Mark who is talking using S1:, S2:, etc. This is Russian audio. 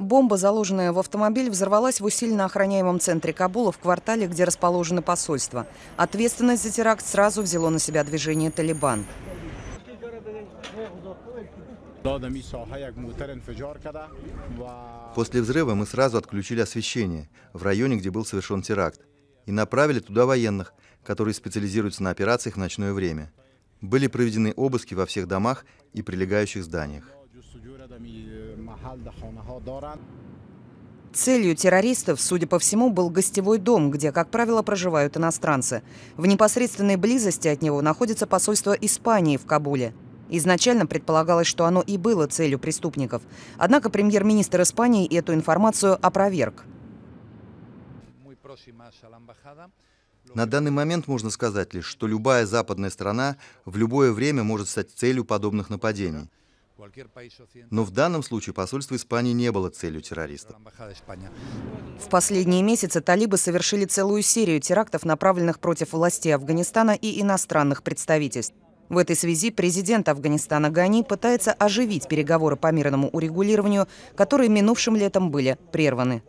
S1: Бомба, заложенная в автомобиль, взорвалась в усиленно охраняемом центре Кабула в квартале, где расположено посольство. Ответственность за теракт сразу взяло на себя движение «Талибан». После взрыва
S2: мы сразу отключили освещение в районе, где был совершен теракт, и направили туда военных, которые специализируются на операциях в ночное время. Были проведены обыски во всех домах и прилегающих зданиях. Э,
S1: целью террористов, судя по всему, был гостевой дом, где, как правило, проживают иностранцы. В непосредственной близости от него находится посольство Испании в Кабуле. Изначально предполагалось, что оно и было целью преступников. Однако премьер-министр Испании эту информацию опроверг. На данный
S2: момент можно сказать лишь, что любая западная страна в любое время может стать целью подобных нападений. Но в данном случае посольство Испании не было целью террористов.
S1: В последние месяцы талибы совершили целую серию терактов, направленных против властей Афганистана и иностранных представительств. В этой связи президент Афганистана Гани пытается оживить переговоры по мирному урегулированию, которые минувшим летом были прерваны.